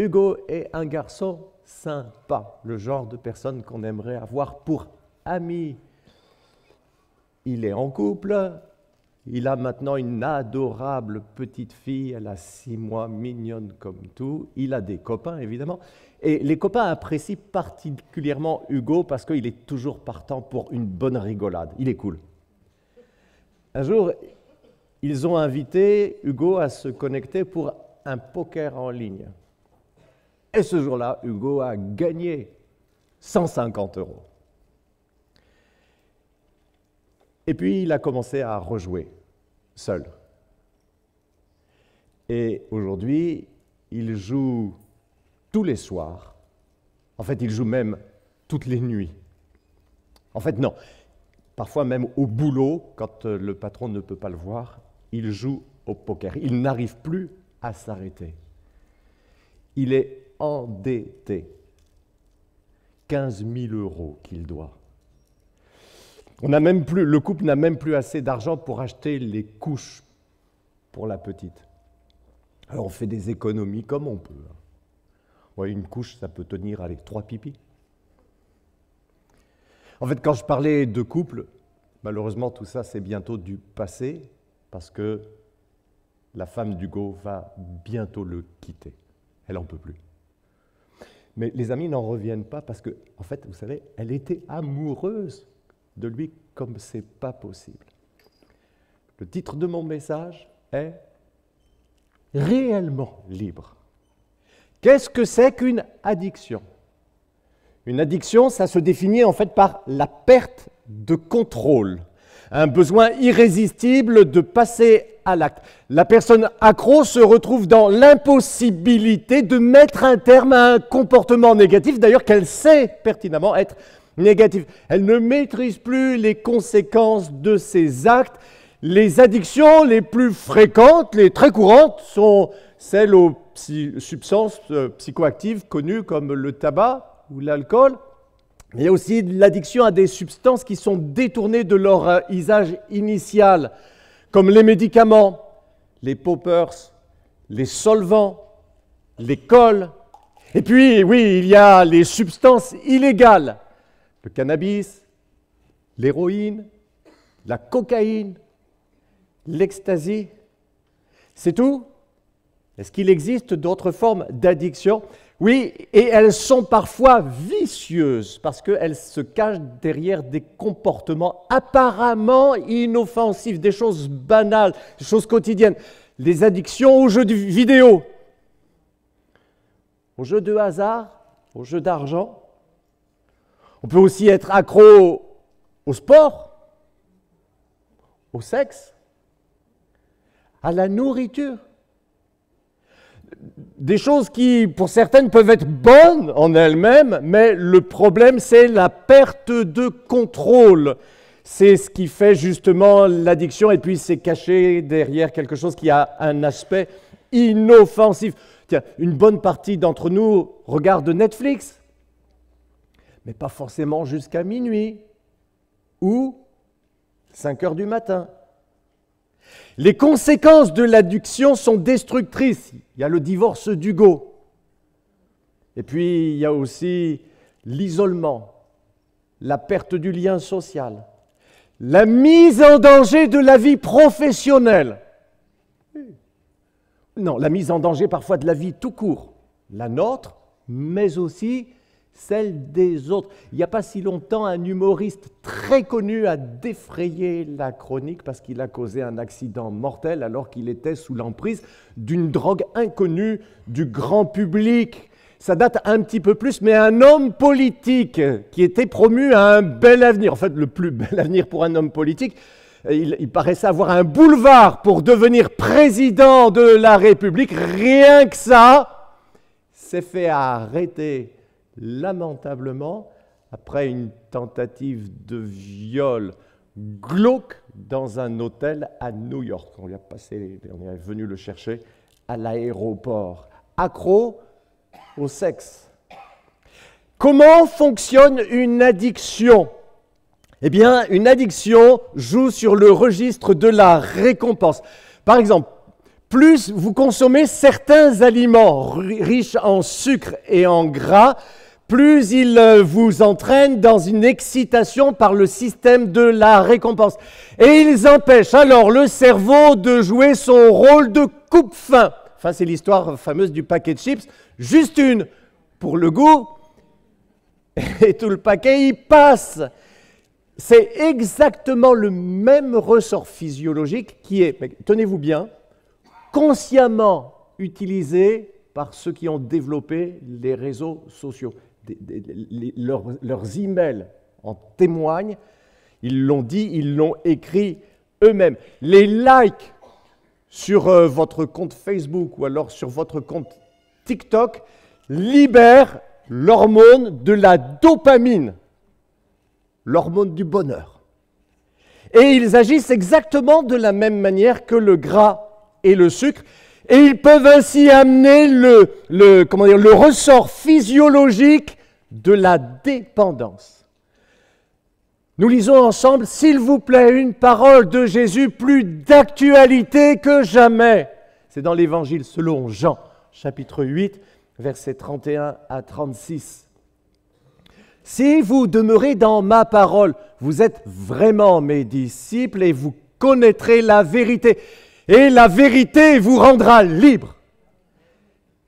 Hugo est un garçon sympa, le genre de personne qu'on aimerait avoir pour ami. Il est en couple, il a maintenant une adorable petite fille, elle a six mois, mignonne comme tout. Il a des copains, évidemment. Et les copains apprécient particulièrement Hugo parce qu'il est toujours partant pour une bonne rigolade. Il est cool. Un jour, ils ont invité Hugo à se connecter pour un poker en ligne. Et ce jour-là, Hugo a gagné 150 euros. Et puis, il a commencé à rejouer seul. Et aujourd'hui, il joue tous les soirs. En fait, il joue même toutes les nuits. En fait, non. Parfois même au boulot, quand euh, le patron ne peut pas le voir, il joue au poker. Il n'arrive plus à s'arrêter. Il est endetté. 15 000 euros qu'il doit. On a même plus, le couple n'a même plus assez d'argent pour acheter les couches pour la petite. Alors on fait des économies comme on peut. Hein. une couche, ça peut tenir avec trois pipis. En fait, quand je parlais de couple, malheureusement, tout ça, c'est bientôt du passé, parce que la femme d'Hugo va bientôt le quitter. Elle n'en peut plus. Mais les amis n'en reviennent pas parce que, en fait, vous savez, elle était amoureuse de lui comme c'est pas possible. Le titre de mon message est réellement libre. Qu'est-ce que c'est qu'une addiction Une addiction, ça se définit en fait par la perte de contrôle, un besoin irrésistible de passer à l'acte. La personne accro se retrouve dans l'impossibilité de mettre un terme à un comportement négatif, d'ailleurs qu'elle sait pertinemment être négatif. Elle ne maîtrise plus les conséquences de ses actes. Les addictions les plus fréquentes, les très courantes, sont celles aux substances euh, psychoactives connues comme le tabac ou l'alcool. il y a aussi l'addiction à des substances qui sont détournées de leur euh, usage initial comme les médicaments, les poppers, les solvants, les cols. Et puis, oui, il y a les substances illégales, le cannabis, l'héroïne, la cocaïne, l'ecstasy. C'est tout Est-ce qu'il existe d'autres formes d'addiction oui, et elles sont parfois vicieuses parce qu'elles se cachent derrière des comportements apparemment inoffensifs, des choses banales, des choses quotidiennes. Les addictions aux jeux vidéo, aux jeux de hasard, aux jeux d'argent. On peut aussi être accro au sport, au sexe, à la nourriture des choses qui, pour certaines, peuvent être bonnes en elles-mêmes, mais le problème, c'est la perte de contrôle. C'est ce qui fait justement l'addiction, et puis c'est caché derrière quelque chose qui a un aspect inoffensif. Tiens, une bonne partie d'entre nous regarde Netflix, mais pas forcément jusqu'à minuit ou 5 heures du matin. Les conséquences de l'adduction sont destructrices. Il y a le divorce d'Hugo. Et puis, il y a aussi l'isolement, la perte du lien social, la mise en danger de la vie professionnelle. Non, la mise en danger parfois de la vie tout court, la nôtre, mais aussi celle des autres. Il n'y a pas si longtemps, un humoriste très connu a défrayé la chronique parce qu'il a causé un accident mortel alors qu'il était sous l'emprise d'une drogue inconnue du grand public. Ça date un petit peu plus, mais un homme politique qui était promu à un bel avenir, en fait le plus bel avenir pour un homme politique, il, il, paraissait avoir un boulevard pour devenir président de la République. Rien que ça, s'est fait arrêter lamentablement après une tentative de viol glauque dans un hôtel à New York. On passé, on est venu le chercher à l'aéroport, accro au sexe. Comment fonctionne une addiction Eh bien, une addiction joue sur le registre de la récompense. Par exemple, plus vous consommez certains aliments riches en sucre et en gras, plus ils euh, vous entraînent dans une excitation par le système de la récompense. Et ils empêchent alors le cerveau de jouer son rôle de coupe-fin. Enfin, c'est l'histoire fameuse du paquet de chips. Juste une pour le goût, et tout le paquet y passe. C'est exactement le même ressort physiologique qui est, tenez-vous bien, consciemment utilisé par ceux qui ont développé les réseaux sociaux leurs, emails en témoignent. Ils l'ont dit, ils l'ont écrit eux-mêmes. Les likes sur euh, votre compte Facebook ou alors sur votre compte TikTok libèrent l'hormone de la dopamine, l'hormone du bonheur. Et ils agissent exactement de la même manière que le gras et le sucre. Et ils peuvent ainsi amener le, comment dire, le ressort physiologique de la dépendance. Nous lisons ensemble, s'il vous plaît, une parole de Jésus plus d'actualité que jamais. C'est dans l'Évangile selon Jean, chapitre 8, versets 31 à 36. Si vous demeurez dans ma parole, vous êtes vraiment mes disciples et vous connaîtrez la vérité. Et la vérité vous rendra libre.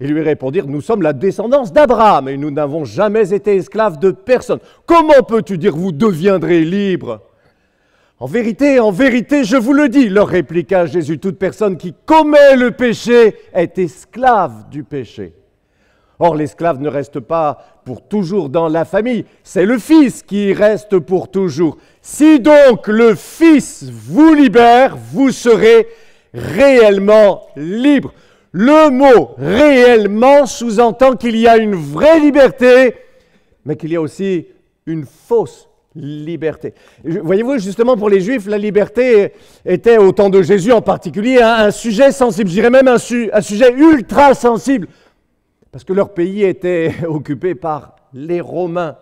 Ils lui répondirent, nous sommes la descendance d'Abraham et nous n'avons jamais été esclaves de personne. Comment peux-tu dire, vous deviendrez libres En vérité, en vérité, je vous le dis, leur répliqua Jésus, toute personne qui commet le péché est esclave du péché. Or, l'esclave ne reste pas pour toujours dans la famille, c'est le Fils qui reste pour toujours. Si donc le Fils vous libère, vous serez réellement libre. Le mot réellement sous-entend qu'il y a une vraie liberté, mais qu'il y a aussi une fausse liberté. Voyez-vous, justement, pour les Juifs, la liberté était, au temps de Jésus en particulier, hein, un, sujet sensible, je même un, sujet ultra sensible, parce que leur pays était occupé par les Romains.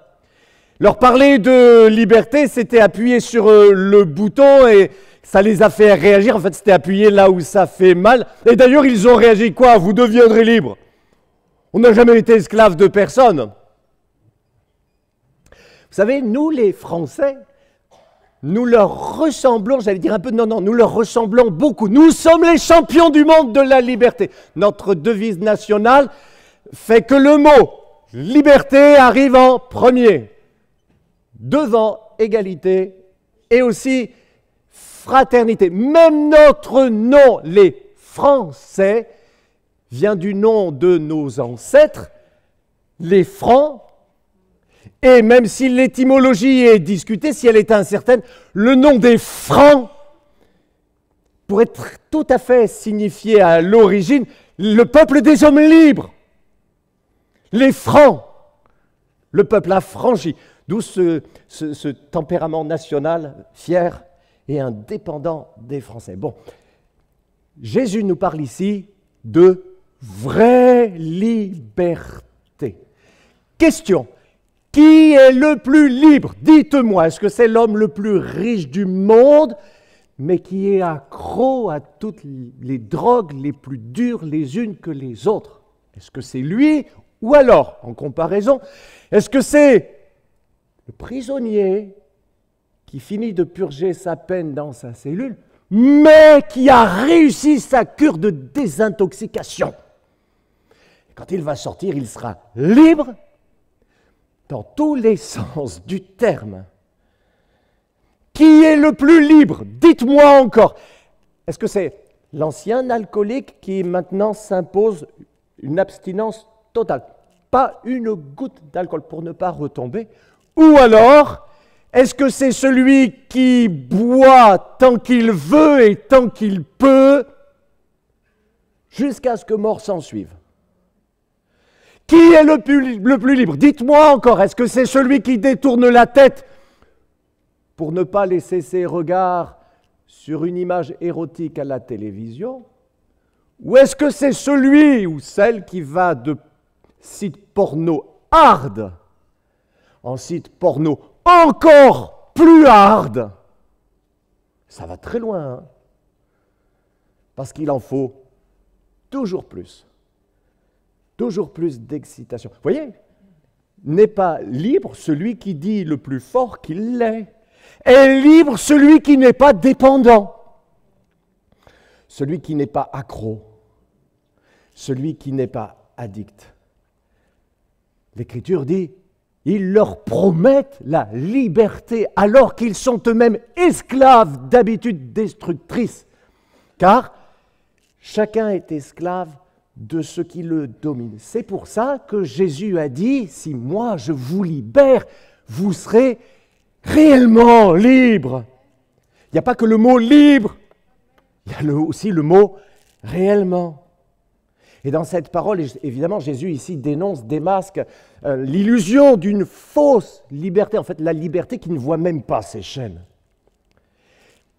Leur parler de liberté, c'était appuyer sur euh, le bouton et, ça les a fait réagir. En fait, c'était appuyé là où ça fait mal. Et d'ailleurs, ils ont réagi quoi Vous deviendrez libre. On n'a jamais été esclave de personne. Vous savez, nous, les Français, nous leur ressemblons, j'allais dire un peu, non, non, nous leur ressemblons beaucoup. Nous sommes les champions du monde de la liberté. Notre devise nationale fait que le mot liberté arrive en premier, devant égalité et aussi fraternité. Même notre nom, les Français, vient du nom de nos ancêtres, les Francs. Et même si l'étymologie est discutée, si elle est incertaine, le nom des Francs pourrait tout à fait signifier à l'origine le peuple des hommes libres, les Francs, le peuple affranchi. D'où ce, ce, tempérament national fier et indépendant des Français. Bon, Jésus nous parle ici de vraie liberté. Question. Qui est le plus libre Dites-moi, est-ce que c'est l'homme le plus riche du monde, mais qui est accro à toutes les drogues les plus dures les unes que les autres Est-ce que c'est lui Ou alors, en comparaison, est-ce que c'est le prisonnier qui finit de purger sa peine dans sa cellule, mais qui a réussi sa cure de désintoxication. Quand il va sortir, il sera libre dans tous les sens du terme. Qui est le plus libre Dites-moi encore. Est-ce que c'est l'ancien alcoolique qui maintenant s'impose une abstinence totale Pas une goutte d'alcool pour ne pas retomber Ou alors est-ce que c'est celui qui boit tant qu'il veut et tant qu'il peut jusqu'à ce que mort s'en suive Qui est le plus, le plus libre Dites-moi encore, est-ce que c'est celui qui détourne la tête pour ne pas laisser ses regards sur une image érotique à la télévision Ou est-ce que c'est celui ou celle qui va de site porno hard en site porno encore plus hard, ça va très loin. Hein. Parce qu'il en faut toujours plus. Toujours plus d'excitation. Vous voyez N'est pas libre celui qui dit le plus fort qu'il l'est. Est libre celui qui n'est pas dépendant. Celui qui n'est pas accro. Celui qui n'est pas addict. L'Écriture dit, ils leur promettent la liberté alors qu'ils sont eux-mêmes esclaves d'habitudes destructrices, car chacun est esclave de ce qui le domine. C'est pour ça que Jésus a dit, si moi je vous libère, vous serez réellement libre. Il n'y a pas que le mot libre, il y a aussi le mot réellement. Et dans cette parole, évidemment, Jésus ici dénonce, démasque masques, euh, l'illusion d'une fausse liberté, en fait la liberté qui ne voit même pas ses chaînes.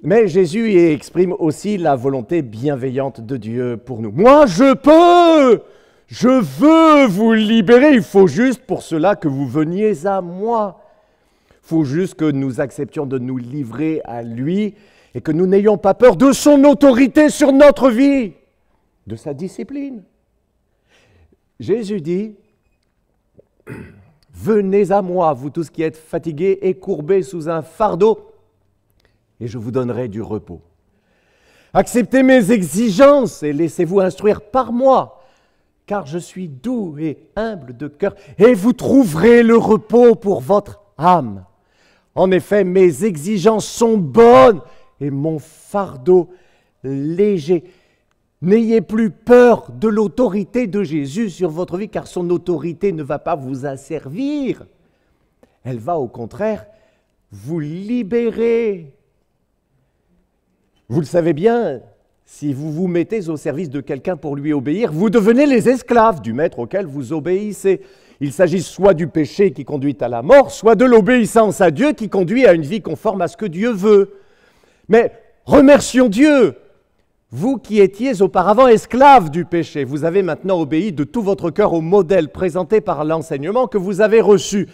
Mais Jésus exprime aussi la volonté bienveillante de Dieu pour nous. Moi, je peux, je veux vous libérer, il faut juste pour cela que vous veniez à moi. Il faut juste que nous acceptions de nous livrer à lui et que nous n'ayons pas peur de son autorité sur notre vie, de sa discipline. Jésus dit, Venez à moi, vous tous qui êtes fatigués et courbés sous un fardeau, et je vous donnerai du repos. Acceptez mes exigences et laissez-vous instruire par moi, car je suis doux et humble de cœur, et vous trouverez le repos pour votre âme. En effet, mes exigences sont bonnes et mon fardeau léger. N'ayez plus peur de l'autorité de Jésus sur votre vie, car son autorité ne va pas vous asservir. Elle va au contraire vous libérer. Vous le savez bien, si vous vous mettez au service de quelqu'un pour lui obéir, vous devenez les esclaves du maître auquel vous obéissez. Il s'agit soit du péché qui conduit à la mort, soit de l'obéissance à Dieu qui conduit à une vie conforme à ce que Dieu veut. Mais remercions Dieu vous qui étiez auparavant esclaves du péché, vous avez maintenant obéi de tout votre cœur au modèle présenté par l'enseignement que vous avez reçu.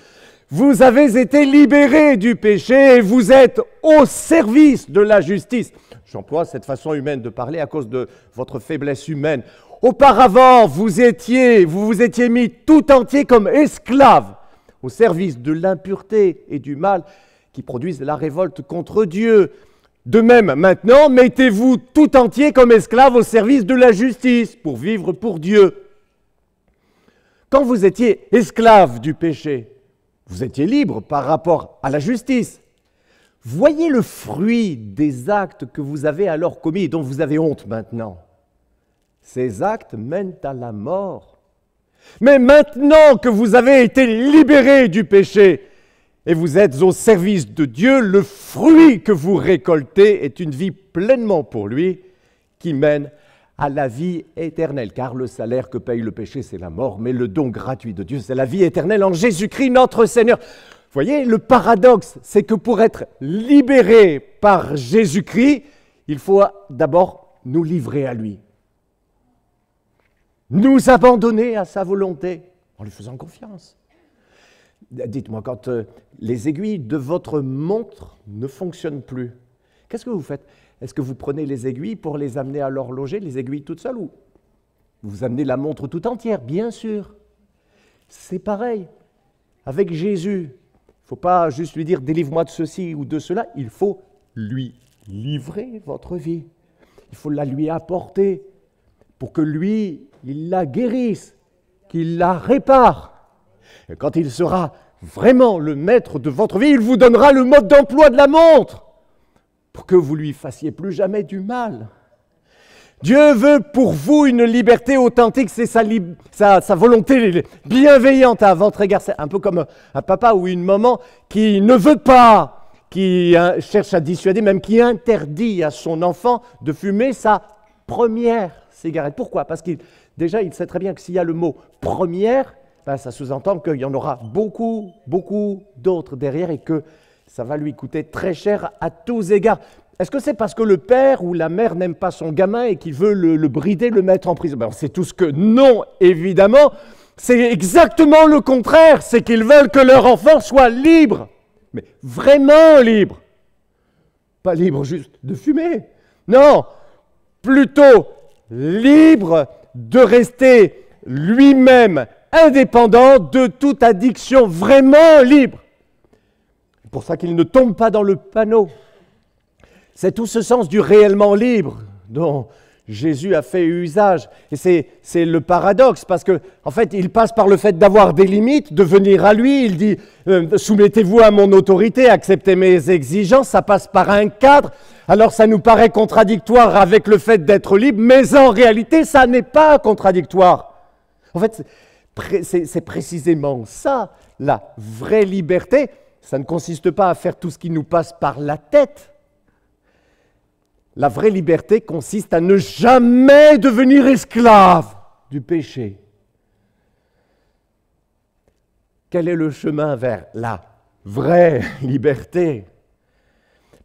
Vous avez été libérés du péché et vous êtes au service de la justice. J'emploie cette façon humaine de parler à cause de votre faiblesse humaine. Auparavant, vous étiez, vous vous étiez mis tout entier comme esclaves au service de l'impureté et du mal qui produisent la révolte contre Dieu. De même, maintenant, mettez-vous tout entier comme esclave au service de la justice pour vivre pour Dieu. Quand vous étiez esclave du péché, vous étiez libre par rapport à la justice. Voyez le fruit des actes que vous avez alors commis et dont vous avez honte maintenant. Ces actes mènent à la mort. Mais maintenant que vous avez été libéré du péché, et vous êtes au service de Dieu, le fruit que vous récoltez est une vie pleinement pour lui qui mène à la vie éternelle, car le salaire que paye le péché, c'est la mort, mais le don gratuit de Dieu, c'est la vie éternelle en Jésus-Christ notre Seigneur. Vous voyez, le paradoxe, c'est que pour être libéré par Jésus-Christ, il faut d'abord nous livrer à lui, nous abandonner à sa volonté en lui faisant confiance. Dites-moi, quand euh, les aiguilles de votre montre ne fonctionnent plus, qu'est-ce que vous faites Est-ce que vous prenez les aiguilles pour les amener à l'horloger, les aiguilles toutes seules, ou vous amenez la montre tout entière Bien sûr. C'est pareil. Avec Jésus, il ne faut pas juste lui dire délivre-moi de ceci ou de cela, il faut lui livrer votre vie. Il faut la lui apporter pour que lui, il la guérisse, qu'il la répare. Quand il sera vraiment le maître de votre vie, il vous donnera le mode d'emploi de la montre pour que vous lui fassiez plus jamais du mal. Dieu veut pour vous une liberté authentique, c'est sa, volonté bienveillante à votre égard. C'est un peu comme un papa ou une maman qui ne veut pas, qui euh, cherche à dissuader, même qui interdit à son enfant de fumer sa première cigarette. Pourquoi Parce qu'il déjà il sait très bien que s'il y a le mot première, ben, ça sous-entend qu'il y en aura beaucoup, beaucoup d'autres derrière et que ça va lui coûter très cher à tous égards. Est-ce que c'est parce que le père ou la mère n'aime pas son gamin et qu'il veut le, brider, le mettre en prison C'est ben, tout ce que non, évidemment. C'est exactement le contraire. C'est qu'ils veulent que leur enfant soit libre. Mais vraiment libre. Pas libre juste de fumer. Non, plutôt libre de rester lui-même indépendant de toute addiction, vraiment libre. C'est pour ça qu'il ne tombe pas dans le panneau. C'est tout ce sens du réellement libre dont Jésus a fait usage. Et c'est le paradoxe, parce que en fait, il passe par le fait d'avoir des limites, de venir à lui. Il dit euh, Soumettez-vous à mon autorité, acceptez mes exigences. Ça passe par un cadre. Alors, ça nous paraît contradictoire avec le fait d'être libre, mais en réalité, ça n'est pas contradictoire. En fait, c'est précisément ça, la vraie liberté. Ça ne consiste pas à faire tout ce qui nous passe par la tête. La vraie liberté consiste à ne jamais devenir esclave du péché. Quel est le chemin vers la vraie liberté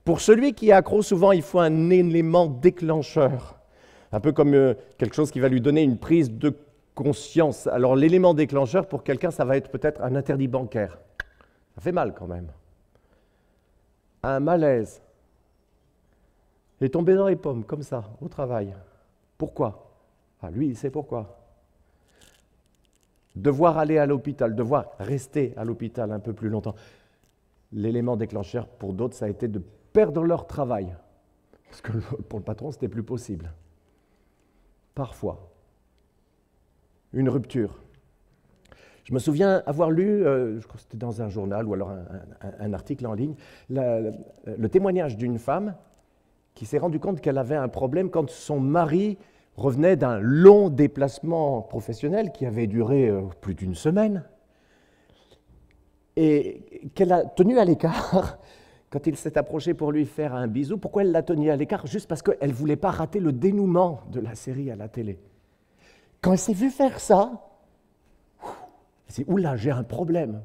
Pour celui qui est accro, souvent, il faut un élément déclencheur, un peu comme euh, quelque chose qui va lui donner une prise de conscience. Alors l'élément déclencheur, pour quelqu'un, ça va être peut-être un interdit bancaire. Ça fait mal quand même. Un malaise. Et tomber dans les pommes, comme ça, au travail. Pourquoi ah, Lui, il sait pourquoi. Devoir aller à l'hôpital, devoir rester à l'hôpital un peu plus longtemps. L'élément déclencheur pour d'autres, ça a été de perdre leur travail. Parce que pour le patron, c'était plus possible. Parfois, une rupture. Je me souviens avoir lu, euh, je crois que c'était dans un journal ou alors un, article en ligne, le témoignage d'une femme qui s'est rendue compte qu'elle avait un problème quand son mari revenait d'un long déplacement professionnel qui avait duré euh, plus d'une semaine et qu'elle a tenu à l'écart quand il s'est approché pour lui faire un bisou. Pourquoi elle l'a tenu à l'écart Juste parce qu'elle ne voulait pas rater le dénouement de la série à la télé. Quand elle s'est vue faire ça, elle s'est dit, oula, j'ai un problème.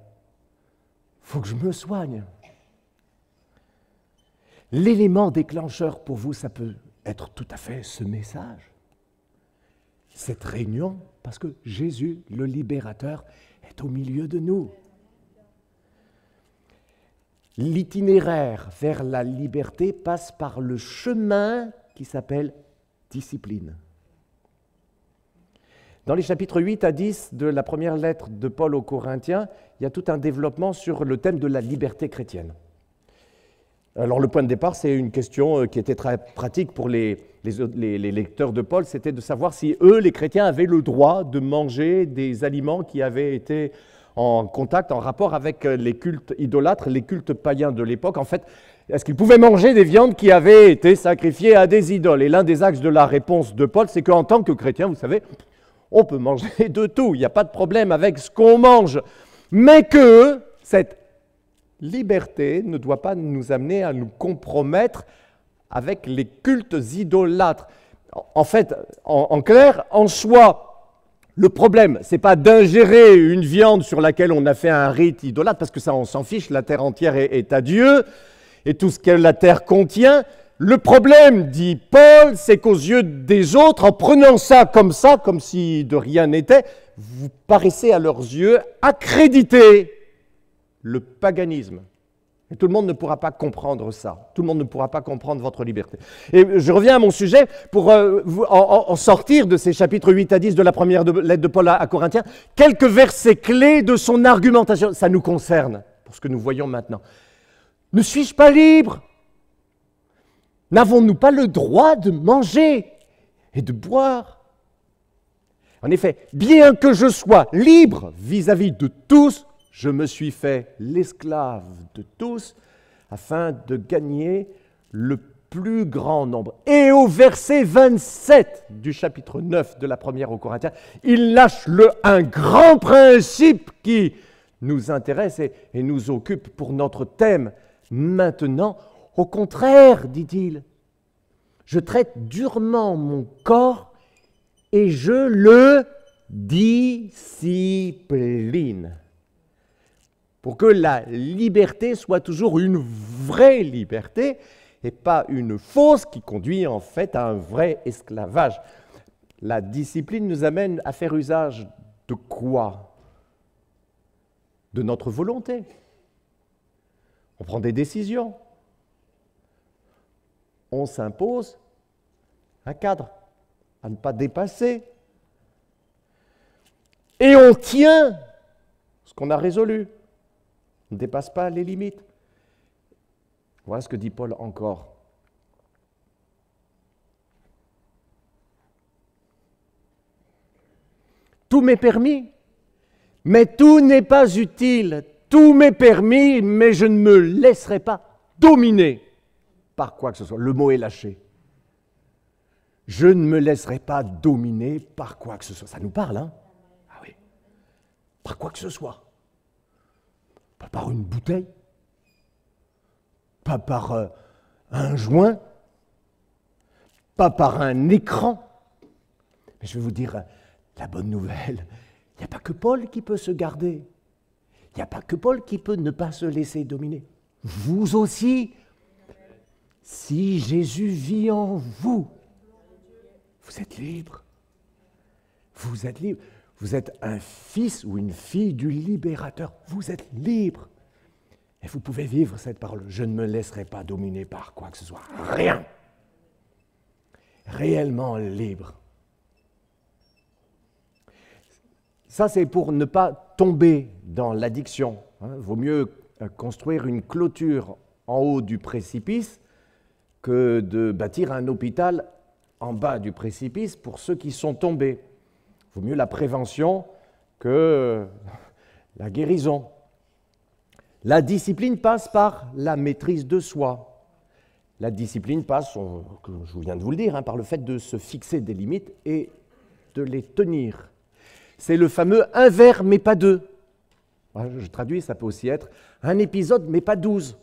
faut que je me soigne. L'élément déclencheur pour vous, ça peut être tout à fait ce message, cette réunion, parce que Jésus, le libérateur, est au milieu de nous. L'itinéraire vers la liberté passe par le chemin qui s'appelle discipline. Dans les chapitres 8 à 10 de la première lettre de Paul aux Corinthiens, il y a tout un développement sur le thème de la liberté chrétienne. Alors le point de départ, c'est une question euh, qui était très pratique pour les, lecteurs de Paul, c'était de savoir si eux, les chrétiens, avaient le droit de manger des aliments qui avaient été en contact, en rapport avec euh, les cultes idolâtres, les cultes païens de l'époque. En fait, est-ce qu'ils pouvaient manger des viandes qui avaient été sacrifiées à des idoles Et l'un des axes de la réponse de Paul, c'est qu'en tant que chrétien, vous savez, on peut manger de tout, il n'y a pas de problème avec ce qu'on mange, mais que cette liberté ne doit pas nous amener à nous compromettre avec les cultes idolâtres. En fait, en, clair, en soi, le problème, ce n'est pas d'ingérer une viande sur laquelle on a fait un rite idolâtre, parce que ça, on s'en fiche, la terre entière est à Dieu, et tout ce que la terre contient, le problème, dit Paul, c'est qu'aux yeux des autres, en prenant ça comme ça, comme si de rien n'était, vous paraissez à leurs yeux accréditer le paganisme. Et tout le monde ne pourra pas comprendre ça. Tout le monde ne pourra pas comprendre votre liberté. Et je reviens à mon sujet pour euh, en, sortir de ces chapitres 8 à 10 de la première lettre de Paul à, Corinthiens. Quelques versets clés de son argumentation. Ça nous concerne, pour ce que nous voyons maintenant. Ne suis-je pas libre N'avons-nous pas le droit de manger et de boire En effet, bien que je sois libre vis-à-vis de tous, je me suis fait l'esclave de tous afin de gagner le plus grand nombre. Et au verset 27 du chapitre 9 de la première au Corinthiens, il lâche le, un grand principe qui nous intéresse et nous occupe pour notre thème maintenant au contraire, dit-il, je traite durement mon corps et je le discipline. Pour que la liberté soit toujours une vraie liberté et pas une fausse qui conduit en fait à un vrai esclavage. La discipline nous amène à faire usage de quoi De notre volonté. On prend des décisions, on s'impose un cadre à ne pas dépasser. Et on tient ce qu'on a résolu. On ne dépasse pas les limites. Voilà ce que dit Paul encore. Tout m'est permis, mais tout n'est pas utile. Tout m'est permis, mais je ne me laisserai pas dominer par quoi que ce soit. Le mot est lâché. Je ne me laisserai pas dominer par quoi que ce soit. Ça nous parle, hein Ah oui. Par quoi que ce soit. Pas par une bouteille. Pas par euh, un joint. Pas par un écran. Mais je vais vous dire euh, la bonne nouvelle. Il n'y a pas que Paul qui peut se garder. Il n'y a pas que Paul qui peut ne pas se laisser dominer. Vous aussi, si Jésus vit en vous, vous êtes libre. Vous êtes libre. Vous êtes un fils ou une fille du libérateur. Vous êtes libre. Et vous pouvez vivre cette parole. Je ne me laisserai pas dominer par quoi que ce soit. Rien. Réellement libre. Ça, c'est pour ne pas tomber dans l'addiction. Hein. vaut mieux euh, construire une clôture en haut du précipice que de bâtir un hôpital en bas du précipice pour ceux qui sont tombés. Vaut mieux la prévention que la guérison. La discipline passe par la maîtrise de soi. La discipline passe, euh, je viens de vous le dire, hein, par le fait de se fixer des limites et de les tenir. C'est le fameux un verre mais pas deux. Je traduis, ça peut aussi être un épisode mais pas douze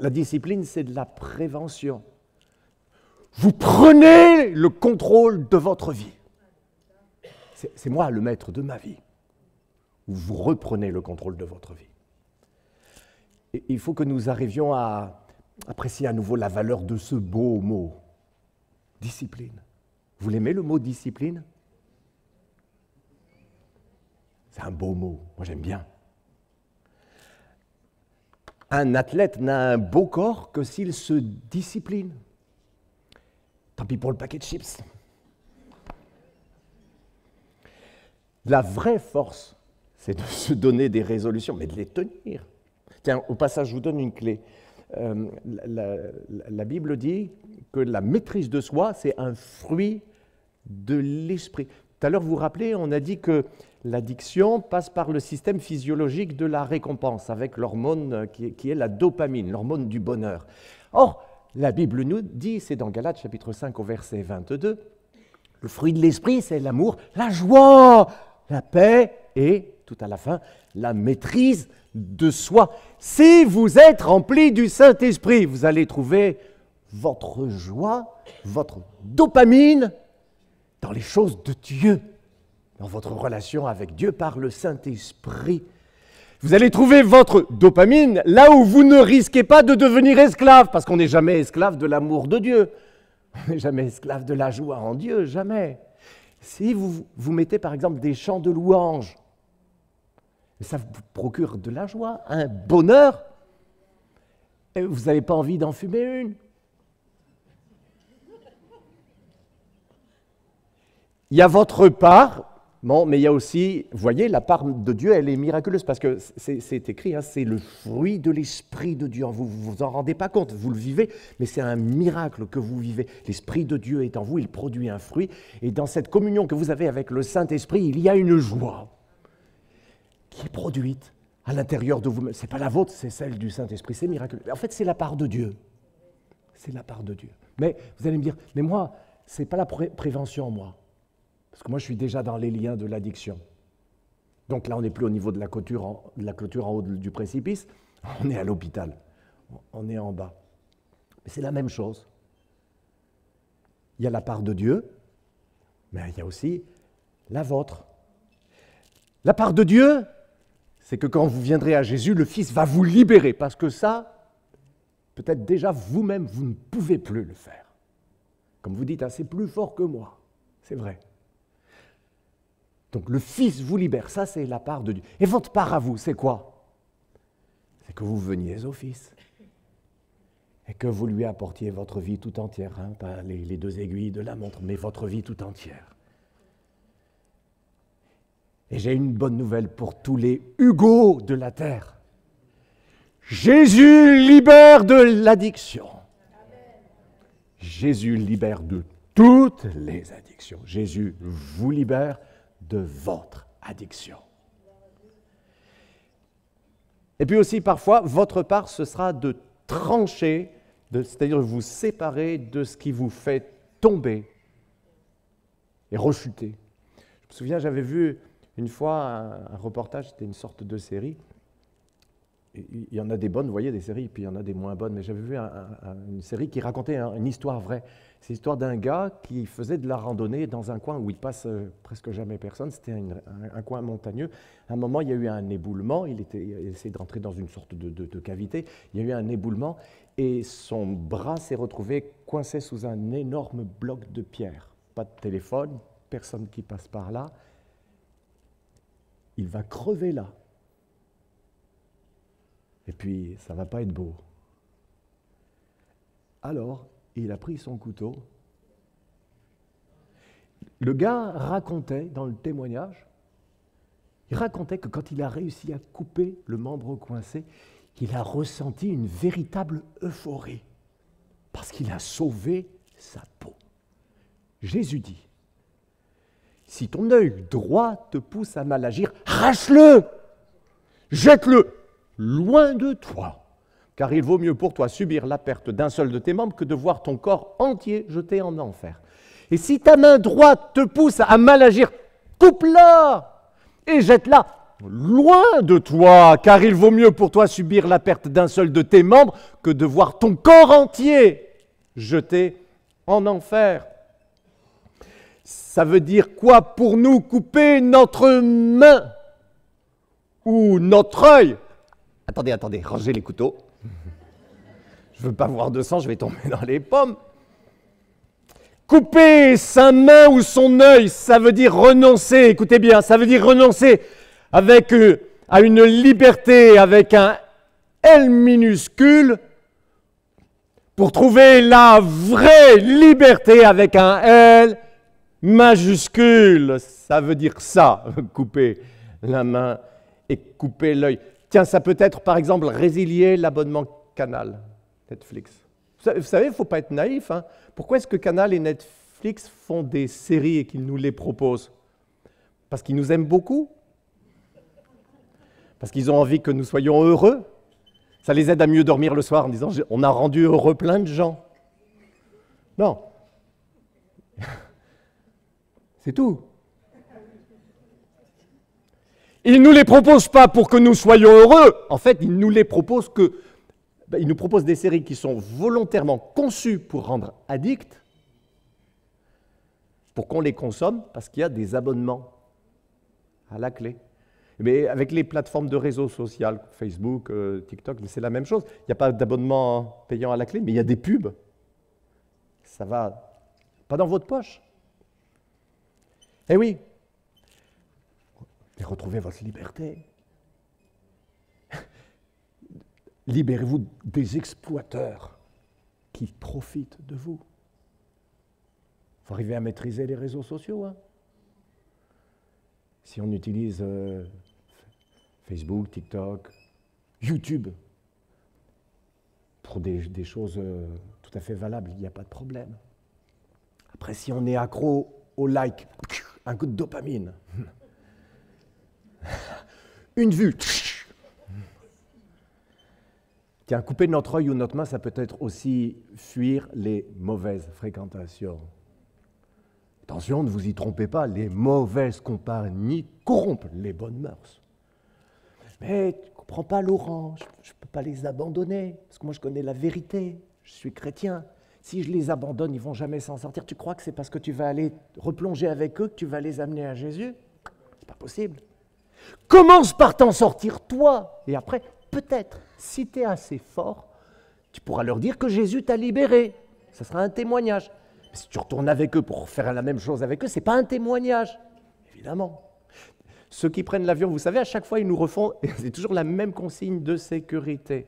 la discipline, c'est de la prévention. Vous prenez le contrôle de votre vie. C'est moi le maître de ma vie. Vous reprenez le contrôle de votre vie. il faut que nous arrivions à apprécier à nouveau la valeur de ce beau mot, discipline. Vous l'aimez le mot discipline C'est un beau mot, moi j'aime bien. Un athlète n'a un beau corps que s'il se discipline. Tant pis pour le paquet de chips. La vraie force, c'est de se donner des résolutions, mais de les tenir. Tiens, au passage, je vous donne une clé. Euh, la, la, Bible dit que la maîtrise de soi, c'est un fruit de l'esprit. Tout à l'heure, vous vous rappelez, on a dit que L'addiction passe par le système physiologique de la récompense, avec l'hormone qui, est la dopamine, l'hormone du bonheur. Or, la Bible nous dit, c'est dans Galates chapitre 5 au verset 22, le fruit de l'esprit, c'est l'amour, la joie, la paix et, tout à la fin, la maîtrise de soi. Si vous êtes rempli du Saint-Esprit, vous allez trouver votre joie, votre dopamine dans les choses de Dieu dans votre relation avec Dieu par le Saint-Esprit. Vous allez trouver votre dopamine là où vous ne risquez pas de devenir esclave, parce qu'on n'est jamais esclave de l'amour de Dieu, on n'est jamais esclave de la joie en Dieu, jamais. Si vous vous mettez par exemple des chants de louange, ça vous procure de la joie, un bonheur. Et vous n'avez pas envie d'en fumer une. Il y a votre part mais il y a aussi, vous voyez, la part de Dieu, elle est miraculeuse parce que c'est écrit, hein, c'est le fruit de l'Esprit de Dieu. Vous ne vous en rendez pas compte, vous le vivez, mais c'est un miracle que vous vivez. L'Esprit de Dieu est en vous, il produit un fruit. Et dans cette communion que vous avez avec le Saint-Esprit, il y a une joie qui est produite à l'intérieur de vous-même. Ce n'est pas la vôtre, c'est celle du Saint-Esprit, c'est miraculeux. En fait, c'est la part de Dieu. C'est la part de Dieu. Mais vous allez me dire, mais moi, ce n'est pas la prévention en moi. Parce que moi, je suis déjà dans les liens de l'addiction. Donc là, on n'est plus au niveau de la clôture en, la clôture en haut du précipice, on est à l'hôpital, on est en bas. Mais c'est la même chose. Il y a la part de Dieu, mais il y a aussi la vôtre. La part de Dieu, c'est que quand vous viendrez à Jésus, le Fils va vous libérer, parce que ça, peut-être déjà vous-même, vous ne pouvez plus le faire. Comme vous dites, hein, c'est plus fort que moi. C'est vrai. Donc le Fils vous libère, ça c'est la part de Dieu. Et votre part à vous, c'est quoi C'est que vous veniez au Fils et que vous lui apportiez votre vie tout entière, hein, pas les, les deux aiguilles de la montre, mais votre vie tout entière. Et j'ai une bonne nouvelle pour tous les Hugo de la terre. Jésus libère de l'addiction. Jésus libère de toutes les addictions. Jésus vous libère de votre addiction. Et puis aussi, parfois, votre part, ce sera de trancher, c'est-à-dire de vous séparer de ce qui vous fait tomber et rechuter. Je me souviens, j'avais vu une fois un reportage, c'était une sorte de série, il y en a des bonnes, vous voyez, des séries, puis il y en a des moins bonnes. Mais j'avais vu une série qui racontait une histoire vraie. C'est l'histoire d'un gars qui faisait de la randonnée dans un coin où il passe euh, presque jamais personne. C'était un, coin montagneux. À un moment, il y a eu un éboulement. Il, était, essayait de dans une sorte de cavité. Il y a eu un éboulement et son bras s'est retrouvé coincé sous un énorme bloc de pierre. Pas de téléphone, personne qui passe par là. Il va crever là. Et puis, ça va pas être beau. Alors, il a pris son couteau. Le gars racontait dans le témoignage, il racontait que quand il a réussi à couper le membre coincé, il a ressenti une véritable euphorie parce qu'il a sauvé sa peau. Jésus dit, si ton œil droit te pousse à mal agir, rache le jette-le, loin de toi, car il vaut mieux pour toi subir la perte d'un seul de tes membres que de voir ton corps entier jeté en enfer. Et si ta main droite te pousse à mal agir, coupe-la et jette-la loin de toi, car il vaut mieux pour toi subir la perte d'un seul de tes membres que de voir ton corps entier jeté en enfer. Ça veut dire quoi pour nous couper notre main ou notre œil Attendez, attendez, rangez les couteaux. Je veux pas voir de sang, je vais tomber dans les pommes. Couper sa main ou son œil, ça veut dire renoncer, écoutez bien, ça veut dire renoncer avec, euh, à une liberté, avec un L minuscule, pour trouver la vraie liberté avec un L majuscule. Ça veut dire ça, couper la main et couper l'œil. Tiens, ça peut être par exemple résilier l'abonnement Canal, Netflix. Vous savez, il ne faut pas être naïf. Hein. Pourquoi est-ce que Canal et Netflix font des séries et qu'ils nous les proposent Parce qu'ils nous aiment beaucoup Parce qu'ils ont envie que nous soyons heureux ça les aide à mieux dormir le soir en disant on a rendu heureux plein de gens. Non. C'est tout. Il ne nous les propose pas pour que nous soyons heureux. En fait, il nous les propose que. Ben, il nous propose des séries qui sont volontairement conçues pour rendre addicts, pour qu'on les consomme, parce qu'il y a des abonnements à la clé. Mais avec les plateformes de réseaux sociaux, Facebook, euh, TikTok, c'est la même chose. Il n'y a pas d'abonnement payant à la clé, mais il y a des pubs. Ça va pas dans votre poche. Eh oui, et retrouvez votre liberté. Libérez-vous des exploiteurs qui profitent de vous. Il faut arriver à maîtriser les réseaux sociaux. Hein. Si on utilise euh, Facebook, TikTok, YouTube, pour des, choses euh, tout à fait valables, il n'y a pas de problème. Après, si on est accro au like, un coup de dopamine une vue. Tiens, couper notre oeil ou notre main, ça peut être aussi fuir les mauvaises fréquentations. Attention, ne vous y trompez pas, les mauvaises compagnies corrompent les bonnes mœurs. Mais tu ne comprends pas, Laurent, je ne peux pas les abandonner, parce que moi je connais la vérité, je suis chrétien. Si je les abandonne, ils vont jamais s'en sortir. Tu crois que c'est parce que tu vas aller replonger avec eux que tu vas les amener à Jésus C'est pas possible. Commence par t'en sortir toi, et après, peut-être, si tu es assez fort, tu pourras leur dire que Jésus t'a libéré. Ce sera un témoignage. si tu retournes avec eux pour faire la même chose avec eux, ce n'est pas un témoignage, évidemment. Ceux qui prennent l'avion, vous savez, à chaque fois, ils nous refont, c'est toujours la même consigne de sécurité.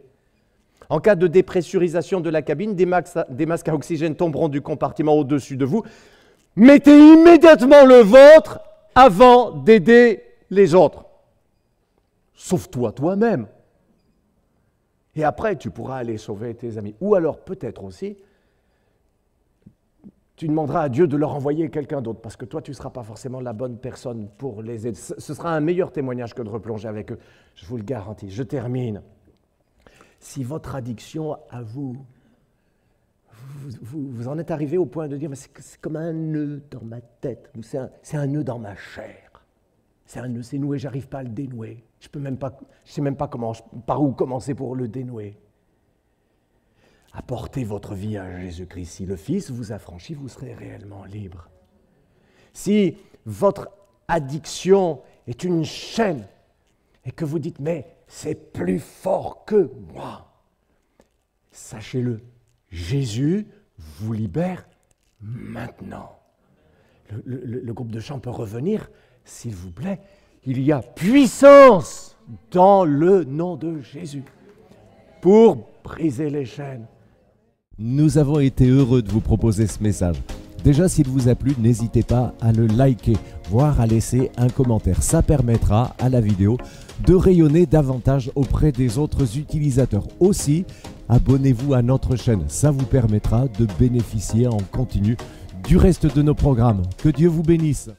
En cas de dépressurisation de la cabine, des, des masques à oxygène tomberont du compartiment au-dessus de vous. Mettez immédiatement le vôtre avant d'aider les autres sauve-toi toi-même. Et après, tu pourras aller sauver tes amis. Ou alors, peut-être aussi, tu demanderas à Dieu de leur envoyer quelqu'un d'autre, parce que toi, tu ne seras pas forcément la bonne personne pour les aider. Ce sera un meilleur témoignage que de replonger avec eux, je vous le garantis. Je termine. Si votre addiction à vous, vous, en êtes arrivé au point de dire, c'est comme un nœud dans ma tête, c'est un, un nœud dans ma chair, c'est un nœud, c'est noué, j'arrive pas à le dénouer. Je ne sais même pas comment, par où commencer pour le dénouer. Apportez votre vie à Jésus-Christ. Si le Fils vous affranchit, vous serez réellement libre. Si votre addiction est une chaîne et que vous dites, mais c'est plus fort que moi, sachez-le, Jésus vous libère maintenant. Le, le groupe de chant peut revenir, s'il vous plaît. Il y a puissance dans le nom de Jésus pour briser les chaînes. Nous avons été heureux de vous proposer ce message. Déjà, s'il vous a plu, n'hésitez pas à le liker, voire à laisser un commentaire. Ça permettra à la vidéo de rayonner davantage auprès des autres utilisateurs. Aussi, abonnez-vous à notre chaîne. Ça vous permettra de bénéficier en continu du reste de nos programmes. Que Dieu vous bénisse.